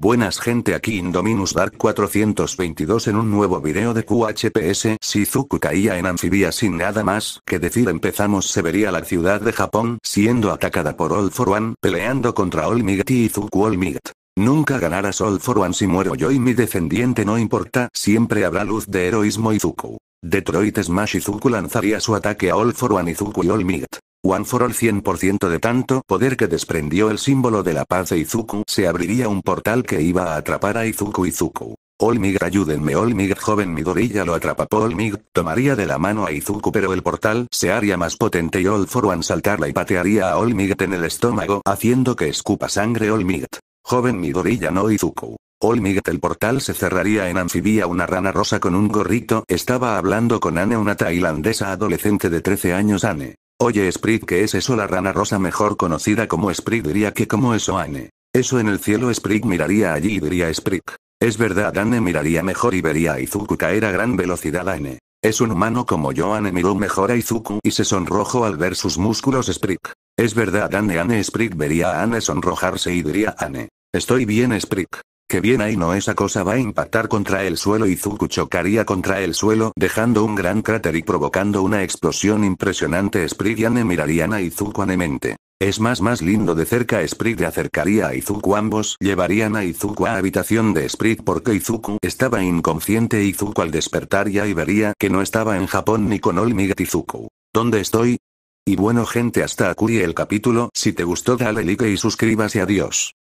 Buenas gente aquí Indominus Dark 422 en un nuevo video de QHPS Si Zuku caía en anfibia sin nada más que decir empezamos se vería la ciudad de Japón siendo atacada por All For One peleando contra All Might y Zuku All Might. Nunca ganarás All For One si muero yo y mi descendiente no importa siempre habrá luz de heroísmo y Detroit Smash y lanzaría su ataque a All For One y y All Might. One for All 100% de tanto poder que desprendió el símbolo de la paz de Izuku se abriría un portal que iba a atrapar a Izuku Izuku. Olmig ayúdenme Olmig joven Midoriya lo atrapa. Olmig, tomaría de la mano a Izuku pero el portal se haría más potente y All for One saltarla y patearía a Olmig en el estómago haciendo que escupa sangre Olmig. Joven Midoriya no Izuku. Olmig el portal se cerraría en anfibia una rana rosa con un gorrito estaba hablando con Anne una tailandesa adolescente de 13 años Anne. Oye Sprig que es eso la rana rosa mejor conocida como Sprig diría que como eso Anne. Eso en el cielo Sprig miraría allí y diría Sprig. Es verdad Anne miraría mejor y vería a Izuku caer a gran velocidad Anne. Es un humano como yo Anne miró mejor a Izuku y se sonrojó al ver sus músculos Sprig. Es verdad Anne Anne Sprig vería a Anne sonrojarse y diría Anne. Estoy bien Sprig que bien ahí no esa cosa va a impactar contra el suelo y chocaría contra el suelo dejando un gran cráter y provocando una explosión impresionante ne mirarían a Izuku anemente. Es más más lindo de cerca Sprit acercaría a Izuku ambos llevarían a Izuku a habitación de Sprig porque Izuku estaba inconsciente Izuku al despertar ya y vería que no estaba en Japón ni con Olmiga Izuku. ¿Dónde estoy? Y bueno gente hasta aquí el capítulo si te gustó dale like y suscríbase adiós.